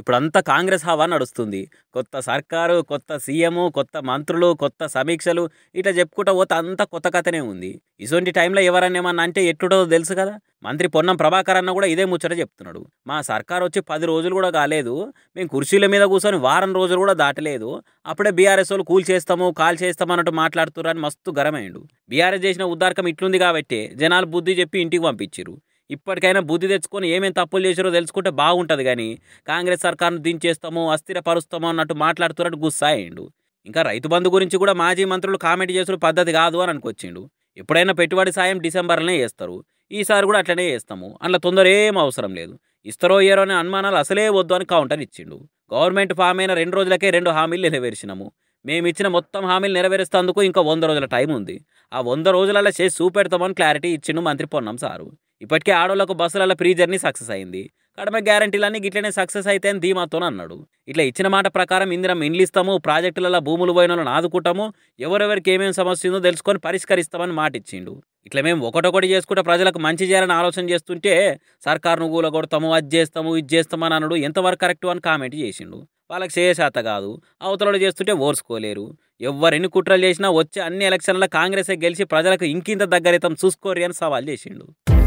ఇప్పుడంతా కాంగ్రెస్ హవా నడుస్తుంది కొత్త సర్కారు కొత్త సీఎం కొత్త మంత్రులు కొత్త సమీక్షలు ఇట్లా చెప్పుకుంటా పోతే అంతా కొత్త కథనే ఉంది ఇటువంటి టైంలో ఎవరన్నా ఏమన్నా అంటే ఎట్లుంటుందో తెలుసు కదా మంత్రి పొన్నం ప్రభాకర్ అన్న కూడా ఇదే ముచ్చట చెప్తున్నాడు మా సర్కార్ వచ్చి పది రోజులు కూడా కాలేదు మేము కుర్చీల మీద కూర్చొని వారం రోజులు కూడా దాటలేదు అప్పుడే బీఆర్ఎస్ వాళ్ళు కూల్ చేస్తాము కాల్ చేస్తాము అన్నట్టు మాట్లాడుతున్నారు అని మస్తు గరమైండు బీఆర్ఎస్ చేసిన ఉద్దార్కం ఇట్లుంది కాబట్టి జనాలు బుద్ధి చెప్పి ఇంటికి పంపించారు ఇప్పటికైనా బుద్ధి తెచ్చుకొని ఏమేమి తప్పులు చేశారో తెలుసుకుంటే బాగుంటుంది కానీ కాంగ్రెస్ సర్కార్ను దించేస్తామో అస్థిరపరుస్తామో అన్నట్టు మాట్లాడుతున్నట్టు గుస్సాయిండు ఇంకా రైతు బంధు గురించి కూడా మాజీ మంత్రులు కామెంట్ చేసిన పద్ధతి కాదు అని అనుకొచ్చిండు ఎప్పుడైనా పెట్టుబడి సాయం డిసెంబర్లోనే చేస్తారు ఈసారి కూడా అట్లనే చేస్తాము అందులో తొందర ఏం అవసరం లేదు ఇస్తారో ఇయరో అనే అనుమానాలు అసలే వద్దు అని కౌంటర్ ఇచ్చిండు గవర్నమెంట్ ఫామ్ అయిన రెండు రోజులకే రెండు హామీలు నెరవేర్చినాము మేము ఇచ్చిన మొత్తం హామీలు నెరవేరుస్తేందుకు ఇంకా వంద రోజుల టైం ఉంది ఆ వంద రోజులలో చేసి చూపెడతామని క్లారిటీ ఇచ్చిండు మంత్రి పొన్నం సారు ఇప్పటికే ఆడోళ్ళకు బస్సులలో ప్రీ జర్నీ సక్సెస్ అయింది కడమ గ్యారంటీలన్నీ గిట్లనే సక్సెస్ అయితే అని ధీమాతోనే అన్నాడు ఇట్లా ఇచ్చిన మాట ప్రకారం ఇందిరం ఇండ్లు ఇస్తాము ప్రాజెక్టులలో భూములు పోయిన వాళ్ళని ఆదుకుంటాము ఎవరెవరికి ఏమేమి సమస్య ఉందో తెలుసుకొని పరిష్కరిస్తామని మాట ఇచ్చిండు ఇట్లా మేము ఒకటొకటి చేసుకుంటే ప్రజలకు మంచి చేయాలని ఆలోచన చేస్తుంటే సర్కార్ను కూలగొడతాము అది చేస్తాము ఇది చేస్తామని అన్నాడు ఎంతవరకు కరెక్ట్ అని కామెంట్ చేసిండు వాళ్ళకి శేషాత కాదు అవతలడు చేస్తుంటే ఓర్చుకోలేరు ఎన్ని కుట్రలు చేసినా వచ్చే అన్ని ఎలక్షన్ల కాంగ్రెసే గెలిచి ప్రజలకు ఇంకింత దగ్గరితం చూసుకోరి అని సవాల్ చేసిండు